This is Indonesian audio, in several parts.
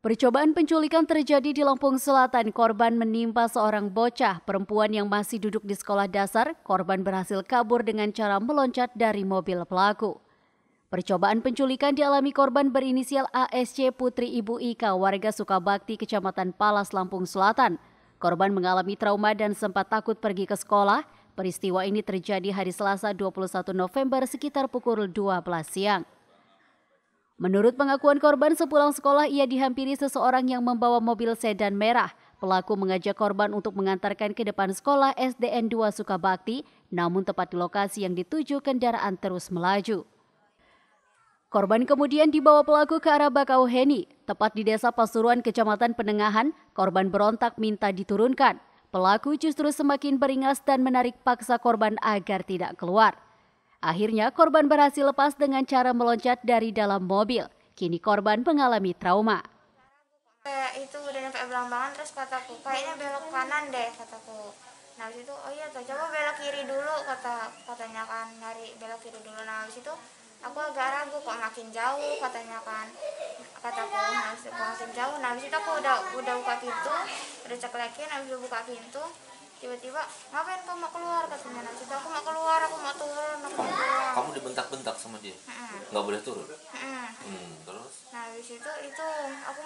Percobaan penculikan terjadi di Lampung Selatan. Korban menimpa seorang bocah perempuan yang masih duduk di sekolah dasar. Korban berhasil kabur dengan cara meloncat dari mobil pelaku. Percobaan penculikan dialami korban berinisial ASC Putri Ibu Ika warga Sukabakti, Kecamatan Palas, Lampung Selatan. Korban mengalami trauma dan sempat takut pergi ke sekolah. Peristiwa ini terjadi hari Selasa 21 November sekitar pukul 12 siang. Menurut pengakuan korban, sepulang sekolah ia dihampiri seseorang yang membawa mobil sedan merah. Pelaku mengajak korban untuk mengantarkan ke depan sekolah SDN 2 Sukabakti, namun tepat di lokasi yang dituju kendaraan terus melaju. Korban kemudian dibawa pelaku ke arah Bakauheni, tepat di desa Pasuruan, Kecamatan Penengahan, korban berontak minta diturunkan. Pelaku justru semakin beringas dan menarik paksa korban agar tidak keluar. Akhirnya korban berhasil lepas dengan cara meloncat dari dalam mobil. Kini korban mengalami trauma. Kayak itu udah nyampe belambangan terus kataku, kayaknya belok kanan deh kataku. Nah habis itu, oh iya tuh, coba belok kiri dulu kata katanya kan, nyari belok kiri dulu. Nah habis itu aku agak ragu kok makin jauh katanya kan kataku nah, habis itu makin jauh nah habis itu aku udah udah buka pintu udah ceklekin habis itu buka pintu tiba-tiba ngapain kamu mau keluar katanya nah habis itu aku mau keluar Iya. kamu dibentak-bentak sama dia nggak mm-hmm. boleh turun mm-hmm. hmm, terus nah habis itu itu aku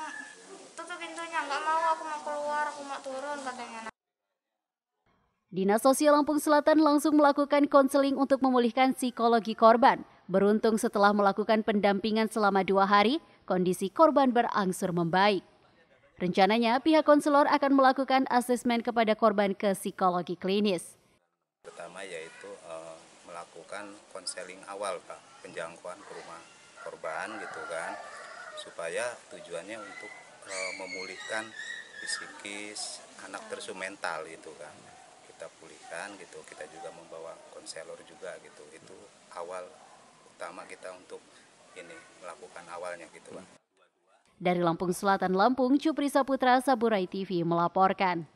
tutup pintunya nggak mau aku mau keluar aku mau turun katanya Dinas Sosial Lampung Selatan langsung melakukan konseling untuk memulihkan psikologi korban. Beruntung setelah melakukan pendampingan selama dua hari, kondisi korban berangsur membaik. Rencananya pihak konselor akan melakukan asesmen kepada korban ke psikologi klinis. Pertama yaitu melakukan konseling awal Pak, penjangkauan ke rumah korban gitu kan. Supaya tujuannya untuk e, memulihkan psikis anak hmm. tersebut mental gitu kan. Kita pulihkan gitu, kita juga membawa konselor juga gitu. Itu awal utama kita untuk ini melakukan awalnya gitu Pak. Dari Lampung Selatan, Lampung, Cupri Saputra, Saburai TV melaporkan.